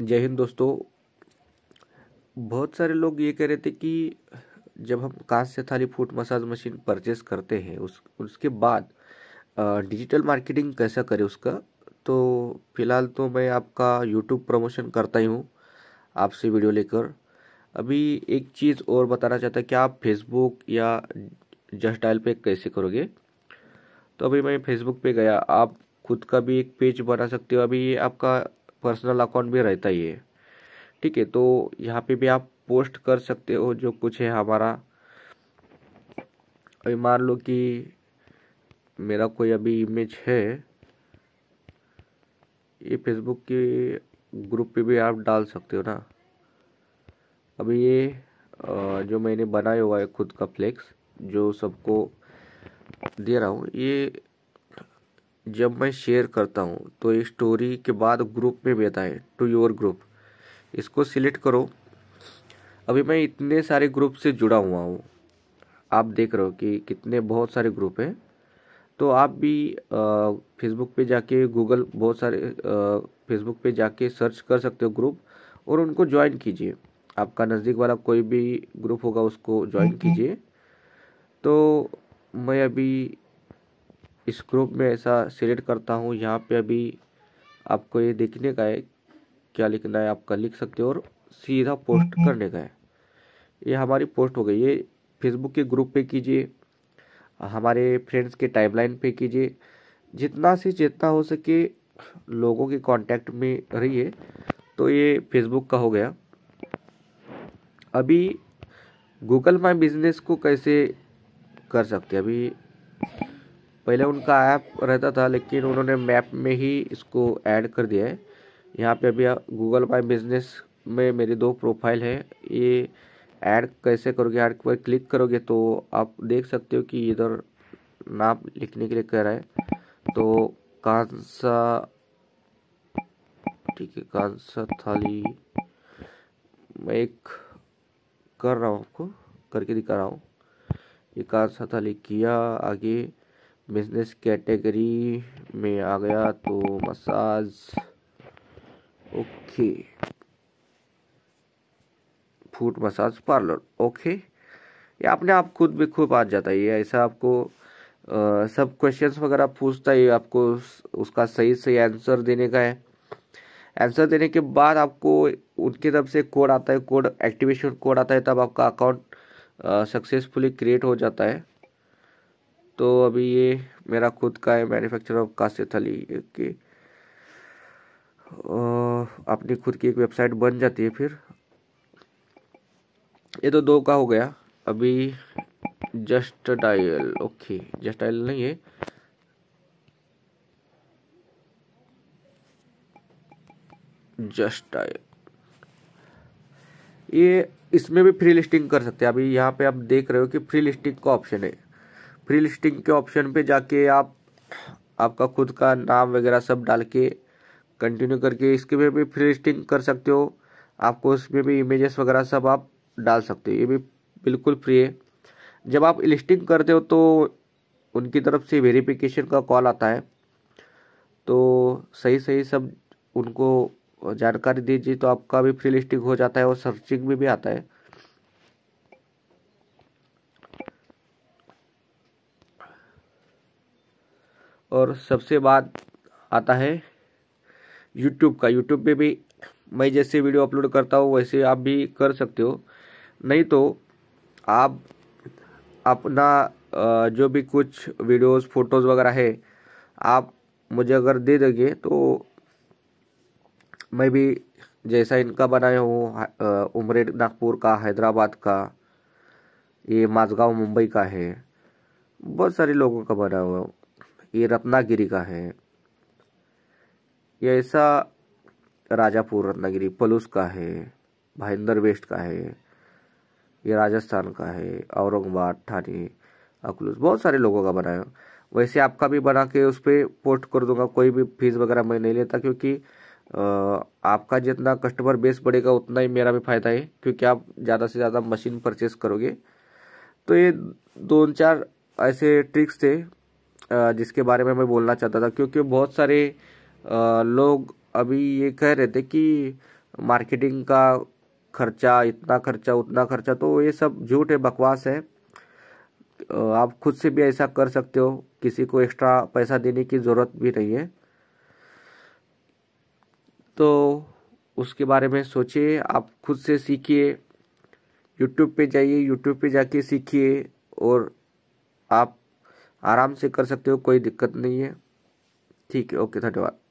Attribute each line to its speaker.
Speaker 1: जय हिंद दोस्तों बहुत सारे लोग ये कह रहे थे कि जब हम कांस्य थाली फूट मसाज मशीन परचेस करते हैं उस उसके बाद डिजिटल मार्केटिंग कैसा करें उसका तो फिलहाल तो मैं आपका यूट्यूब प्रमोशन करता ही हूँ आपसे वीडियो लेकर अभी एक चीज़ और बताना चाहता है कि आप फेसबुक या जस्ट डायल पे कैसे करोगे तो अभी मैं फेसबुक पे गया आप खुद का भी एक पेज बना सकते हो अभी आपका पर्सनल अकाउंट भी रहता ही है ठीक है तो यहाँ पे भी आप पोस्ट कर सकते हो जो कुछ है हमारा अभी मान लो कि मेरा कोई अभी इमेज है ये फेसबुक के ग्रुप पे भी आप डाल सकते हो ना अभी ये जो मैंने बनाया हुआ है खुद का फ्लेक्स जो सबको दे रहा हूँ ये जब मैं शेयर करता हूँ तो ये स्टोरी के बाद ग्रुप में बताएं टू योर ग्रुप इसको सिलेक्ट करो अभी मैं इतने सारे ग्रुप से जुड़ा हुआ हूँ आप देख रहे हो कि कितने बहुत सारे ग्रुप हैं तो आप भी फेसबुक पे जाके गूगल बहुत सारे फेसबुक पे जाके सर्च कर सकते हो ग्रुप और उनको ज्वाइन कीजिए आपका नज़दीक वाला कोई भी ग्रुप होगा उसको ज्वाइन कीजिए तो मैं अभी इस ग्रुप में ऐसा सिलेक्ट करता हूँ यहाँ पे अभी आपको ये देखने का है क्या लिखना है आपका लिख सकते हो और सीधा पोस्ट हम्म, हम्म। करने का है ये हमारी पोस्ट हो गई ये फेसबुक के ग्रुप पे कीजिए हमारे फ्रेंड्स के टाइमलाइन पे कीजिए जितना से जितना हो सके लोगों के कांटेक्ट में रहिए तो ये फेसबुक का हो गया अभी गूगल माई बिजनेस को कैसे कर सकते अभी पहले उनका ऐप रहता था लेकिन उन्होंने मैप में ही इसको ऐड कर दिया है यहाँ पे अभी गूगल माई बिजनेस में मेरे दो प्रोफाइल है ये ऐड कैसे करोगे ऐड पर क्लिक करोगे तो आप देख सकते हो कि इधर नाम लिखने के लिए कह रहा है तो कौन सा ठीक है कौन सा थाली मैं एक कर रहा हूँ आपको करके दिखा रहा हूँ ये कौन सा थाली किया आगे बिजनेस कैटेगरी में आ गया तो massage okay food massage parlour okay ये अपने आप खुद भी खूब आ जाता है ये ऐसा आपको आ, सब क्वेश्चंस वगैरह पूछता है आपको उसका सही सही आंसर देने का है आंसर देने के बाद आपको उनके तरफ से कोड आता है कोड एक्टिवेशन कोड आता है तब आपका अकाउंट सक्सेसफुली क्रिएट हो जाता है तो अभी ये मेरा खुद का है मैन्युफैक्चर ऑफ कास्य थली की अपनी खुद की एक वेबसाइट बन जाती है फिर ये तो दो का हो गया अभी Just Dial okay Just Dial नहीं है जस्ट डायल ये इसमें भी फ्री लिस्टिंग कर सकते हैं अभी यहाँ पे आप देख रहे हो कि फ्री लिस्टिंग का ऑप्शन है फ्री लिस्टिंग के ऑप्शन पे जाके आप आपका खुद का नाम वगैरह सब डाल के कंटिन्यू करके इसके में भी फ्री लिस्टिंग कर सकते हो आपको उसमें भी इमेजेस वगैरह सब आप डाल सकते हो ये भी बिल्कुल फ्री है जब आप लिस्टिंग करते हो तो उनकी तरफ से वेरिफिकेशन का कॉल आता है तो सही सही सब उनको जानकारी दीजिए तो आपका भी फ्री लिस्टिंग हो जाता है और सर्चिंग में भी आता है और सबसे बाद आता है यूट्यूब का यूट्यूब पे भी मैं जैसे वीडियो अपलोड करता हूँ वैसे आप भी कर सकते हो नहीं तो आप अपना जो भी कुछ वीडियोस फोटोज़ वगैरह है आप मुझे अगर दे दोगे तो मैं भी जैसा इनका बनाया हूँ उमरेड नागपुर का हैदराबाद का ये माजगांव मुंबई का है बहुत सारे लोगों का बनाया हुआ ये रत्नागिरी का है ये ऐसा राजापुर रत्नागिरी पलूस का है भाईंदर वेस्ट का है ये राजस्थान का है औरंगाबाद ठाणे अकलूस बहुत सारे लोगों का बनाया वैसे आपका भी बना के उस पर पोस्ट कर दूंगा कोई भी फीस वगैरह मैं नहीं लेता क्योंकि आपका जितना कस्टमर बेस बढ़ेगा उतना ही मेरा भी फायदा है क्योंकि आप ज़्यादा से ज़्यादा मशीन परचेस करोगे तो ये दो चार ऐसे ट्रिक्स थे जिसके बारे में मैं बोलना चाहता था क्योंकि बहुत सारे लोग अभी ये कह रहे थे कि मार्केटिंग का खर्चा इतना खर्चा उतना खर्चा तो ये सब झूठ है बकवास है आप खुद से भी ऐसा कर सकते हो किसी को एक्स्ट्रा पैसा देने की ज़रूरत भी नहीं है तो उसके बारे में सोचिए आप खुद से सीखिए यूट्यूब पे जाइए यूट्यूब पे जाके सीखिए और आप आराम से कर सकते हो कोई दिक्कत नहीं है ठीक है ओके धन्यवाद